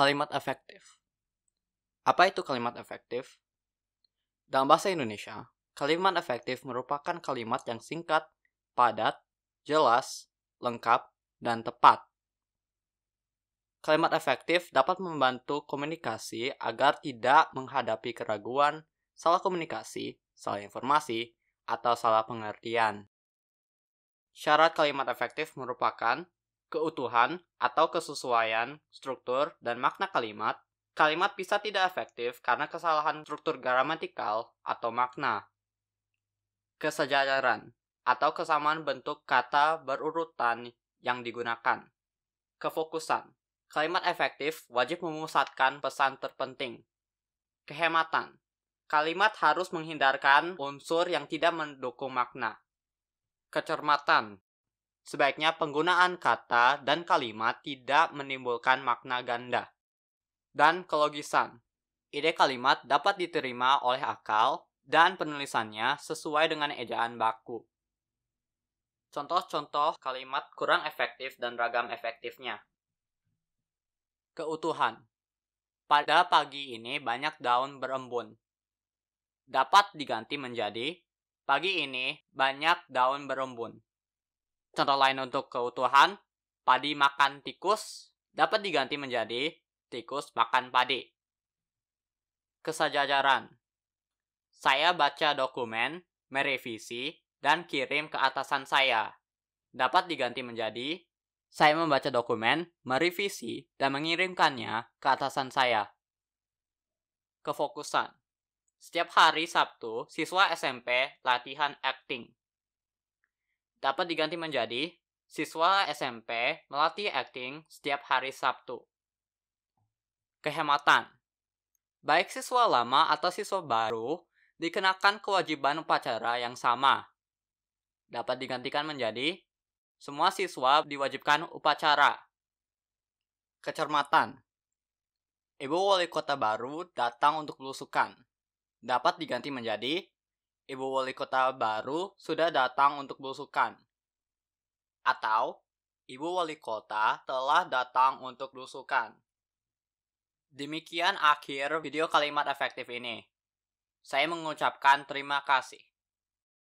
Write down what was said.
Kalimat efektif. Apa itu kalimat efektif? Dalam bahasa Indonesia, kalimat efektif merupakan kalimat yang singkat, padat, jelas, lengkap, dan tepat. Kalimat efektif dapat membantu komunikasi agar tidak menghadapi keraguan, salah komunikasi, salah informasi, atau salah pengertian. Syarat kalimat efektif merupakan keutuhan atau kesesuaian struktur dan makna kalimat, kalimat bisa tidak efektif karena kesalahan struktur gramatikal atau makna. Kesejajaran atau kesamaan bentuk kata berurutan yang digunakan. Kefokusan. Kalimat efektif wajib memusatkan pesan terpenting. Kehematan. Kalimat harus menghindarkan unsur yang tidak mendukung makna. Kecermatan sebaiknya penggunaan kata dan kalimat tidak menimbulkan makna ganda. Dan kelogisan. Ide kalimat dapat diterima oleh akal dan penulisannya sesuai dengan ejaan baku. Contoh-contoh kalimat kurang efektif dan ragam efektifnya. Keutuhan. Pada pagi ini banyak daun berembun. Dapat diganti menjadi pagi ini banyak daun berembun. Contoh lain untuk keutuhan, padi makan tikus dapat diganti menjadi tikus makan padi. Kesajajaran, Saya baca dokumen, merevisi, dan kirim ke atasan saya. Dapat diganti menjadi saya membaca dokumen, merevisi, dan mengirimkannya ke atasan saya. Kefokusan Setiap hari Sabtu, siswa SMP latihan acting dapat diganti menjadi siswa SMP melatih akting setiap hari Sabtu. Kehematan Baik siswa lama atau siswa baru dikenakan kewajiban upacara yang sama. Dapat digantikan menjadi semua siswa diwajibkan upacara. Kecermatan Ibu wali kota baru datang untuk belusukan. Dapat diganti menjadi ibu wali kota baru sudah datang untuk belusukan. Atau, ibu wali kota telah datang untuk belusukan. Demikian akhir video kalimat efektif ini. Saya mengucapkan terima kasih.